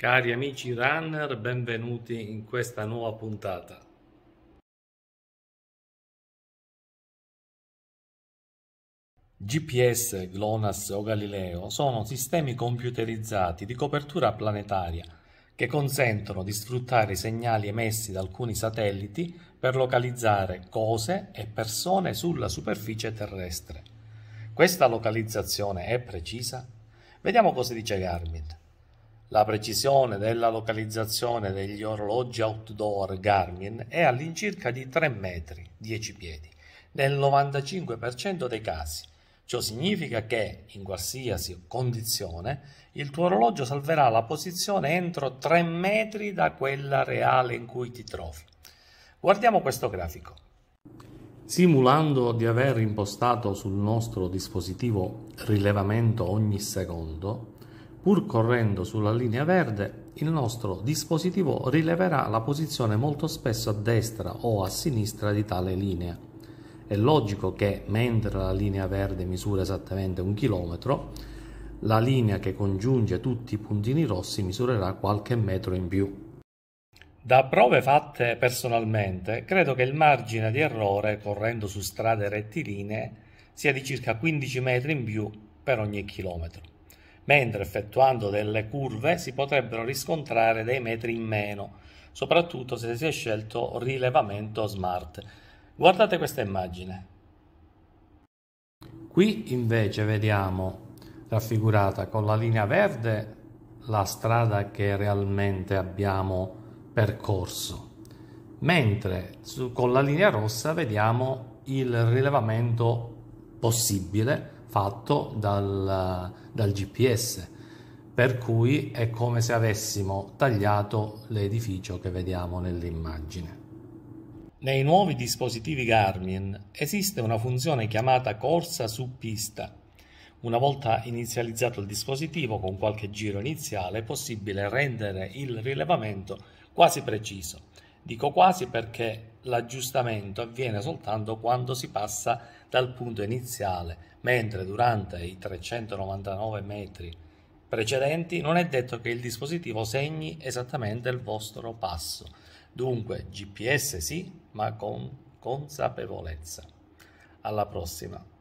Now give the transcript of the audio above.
Cari amici runner, benvenuti in questa nuova puntata. GPS, GLONASS o Galileo sono sistemi computerizzati di copertura planetaria che consentono di sfruttare i segnali emessi da alcuni satelliti per localizzare cose e persone sulla superficie terrestre. Questa localizzazione è precisa? Vediamo cosa dice Garmin. La precisione della localizzazione degli orologi outdoor Garmin è all'incirca di 3 metri, 10 piedi, nel 95% dei casi. Ciò significa che, in qualsiasi condizione, il tuo orologio salverà la posizione entro 3 metri da quella reale in cui ti trovi. Guardiamo questo grafico. Simulando di aver impostato sul nostro dispositivo rilevamento ogni secondo, Pur correndo sulla linea verde, il nostro dispositivo rileverà la posizione molto spesso a destra o a sinistra di tale linea. È logico che, mentre la linea verde misura esattamente un chilometro, la linea che congiunge tutti i puntini rossi misurerà qualche metro in più. Da prove fatte personalmente, credo che il margine di errore correndo su strade rettilinee sia di circa 15 metri in più per ogni chilometro mentre effettuando delle curve si potrebbero riscontrare dei metri in meno, soprattutto se si è scelto rilevamento smart. Guardate questa immagine. Qui invece vediamo raffigurata con la linea verde la strada che realmente abbiamo percorso, mentre su, con la linea rossa vediamo il rilevamento possibile fatto dal, dal GPS, per cui è come se avessimo tagliato l'edificio che vediamo nell'immagine. Nei nuovi dispositivi Garmin esiste una funzione chiamata corsa su pista. Una volta inizializzato il dispositivo con qualche giro iniziale è possibile rendere il rilevamento quasi preciso. Dico quasi perché l'aggiustamento avviene soltanto quando si passa dal punto iniziale, mentre durante i 399 metri precedenti non è detto che il dispositivo segni esattamente il vostro passo. Dunque GPS sì, ma con consapevolezza. Alla prossima.